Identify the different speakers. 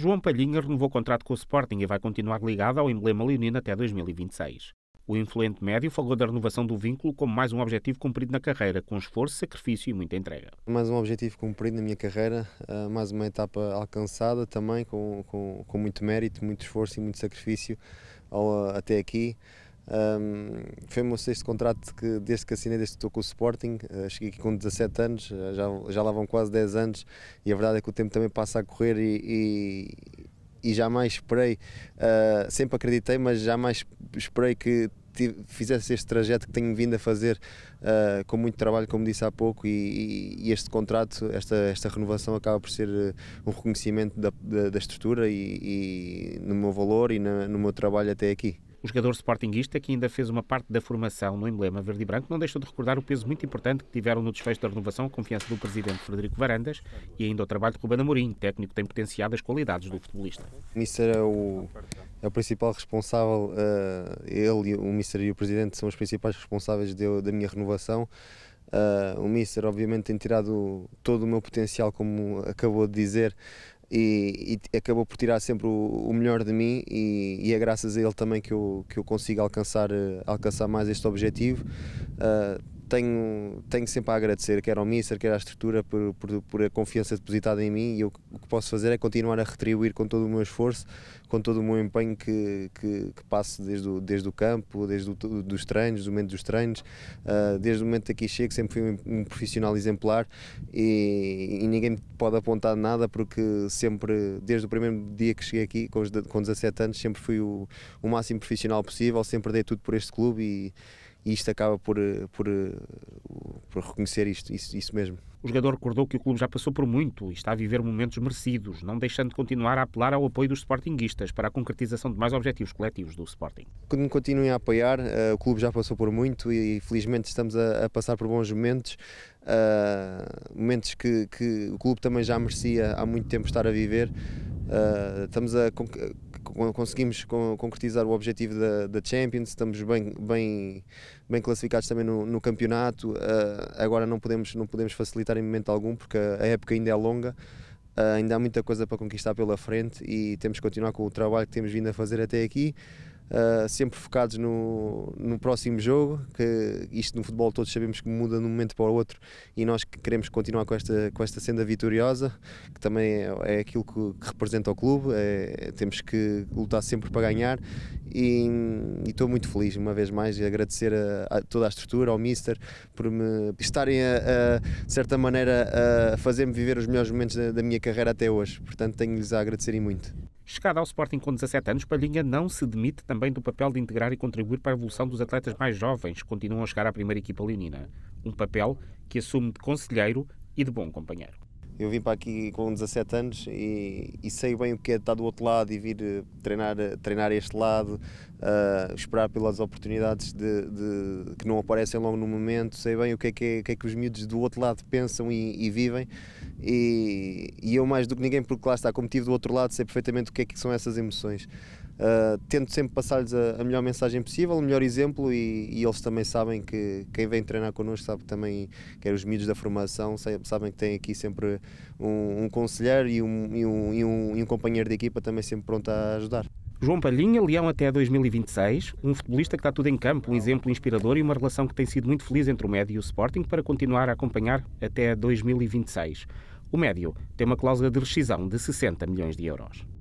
Speaker 1: João Palhinha renovou o contrato com o Sporting e vai continuar ligado ao emblema leonino até 2026. O influente médio falou da renovação do vínculo como mais um objetivo cumprido na carreira, com esforço, sacrifício e muita entrega.
Speaker 2: Mais um objetivo cumprido na minha carreira, eh, mais uma etapa alcançada também, com, com, com muito mérito, muito esforço e muito sacrifício eh, até aqui. Um, foi o meu sexto contrato que, desde que assinei, desde que estou com o Sporting. Uh, cheguei aqui com 17 anos, ah, já, já lá vão quase 10 anos e a verdade é que o tempo também passa a correr e, e, e jamais esperei, uh, sempre acreditei, mas jamais esperei que fizesse este trajeto que tenho vindo a fazer uh, com muito trabalho, como disse há pouco, e, e, este contrato, esta, esta renovação acaba por ser um reconhecimento da, da, da estrutura e, e, no meu valor e na, no meu trabalho até aqui. O jogador
Speaker 1: sportinguista, que ainda fez uma parte da formação no emblema verde e branco, não deixou de recordar o peso muito importante que tiveram no desfecho da renovação a confiança do presidente Frederico Varandas e ainda o trabalho de Ruben Amorim, técnico que tem potenciado as qualidades do futebolista.
Speaker 2: O Mister é o, é o principal responsável, uh, ele, o Mister e o presidente são os principais responsáveis de, da minha renovação. Uh, o Mister, obviamente, tem tirado todo o meu potencial, como acabou de dizer e, e, acabou por tirar sempre o, o melhor de mim e, e, é graças a ele também que eu, que eu consigo alcançar, eh, alcançar mais este objetivo. Uh, tenho, tenho sempre a agradecer, quer ao Mister, quer à estrutura, por, por, por a confiança depositada em mim e eu, o que posso fazer é continuar a retribuir com todo o meu esforço, com todo o meu empenho que, que, que passo desde o, desde o campo, desde o, dos treinos, do momento dos treinos, uh, desde o momento que aqui chego, sempre fui um, um profissional exemplar e, e, ninguém pode apontar nada porque sempre, desde o primeiro dia que cheguei aqui, com, os, com 17 anos, sempre fui o, o máximo profissional possível, sempre dei tudo por este clube e e isto acaba por, eh, por, eh, por reconhecer isto, isso, isso mesmo.
Speaker 1: O jogador recordou que o clube já passou por muito e está a viver momentos merecidos, não deixando de continuar a apelar ao apoio dos sportinguistas para a concretização de mais objetivos coletivos do Sporting.
Speaker 2: Quando continuem a apoiar, eh, o clube já passou por muito e felizmente estamos a, a passar por bons momentos, uh, momentos que, que o clube também já merecia há muito tempo estar a viver. Ah, estamos a conseguimos concretizar o objetivo da, da, Champions, estamos bem, bem, bem classificados também no, no campeonato. Uh, agora não podemos, não podemos facilitar em momento algum porque a época ainda é longa, uh, ainda há muita coisa para conquistar pela frente e temos que continuar com o trabalho que temos vindo a fazer até aqui. Uh, sempre focados no, no próximo jogo, que isto no futebol todos sabemos que muda de um momento para o outro e nós queremos continuar com esta, com esta senda vitoriosa, que também é, é aquilo que, que representa o clube, é, temos que lutar sempre para ganhar e, e estou muito feliz, uma vez mais, e agradecer a, a, toda a estrutura, ao Mister, por me estarem, a, a, de certa maneira, a fazer-me viver os melhores momentos da, da minha carreira até hoje. Portanto, tenho-lhes a agradecer e muito.
Speaker 1: Chegada ao Sporting com 17 anos, Palhinha não se demite também do papel de integrar e contribuir para a evolução dos atletas mais jovens que continuam a chegar à primeira equipa leonina. Um papel que
Speaker 2: assume de conselheiro e de bom companheiro. Eu vim para aqui com 17 anos e, e, sei bem o que é estar do outro lado e vir eh, treinar, eh, treinar este lado, uh, esperar pelas oportunidades de, de, que não aparecem logo no momento, sei bem o que é que, é, que, é que os miúdos do outro lado pensam e, e vivem. E, e, eu, mais do que ninguém, porque lá está, como estive do outro lado, sei perfeitamente o que é que são essas emoções. Uh, tento sempre passar-lhes a, a, melhor mensagem possível, o melhor exemplo e, e, eles também sabem que quem vem treinar connosco sabe também, quer os miúdos da formação, sabem que tem aqui sempre um, um conselheiro e um, e, um, e um companheiro de equipa também sempre pronto a ajudar.
Speaker 1: João Palhinha, Leão até 2026, um futebolista que está tudo em campo, um exemplo inspirador e uma relação que tem sido muito feliz entre o Médio e o Sporting para continuar a acompanhar até 2026. O Médio tem uma cláusula de rescisão de 60 milhões de euros.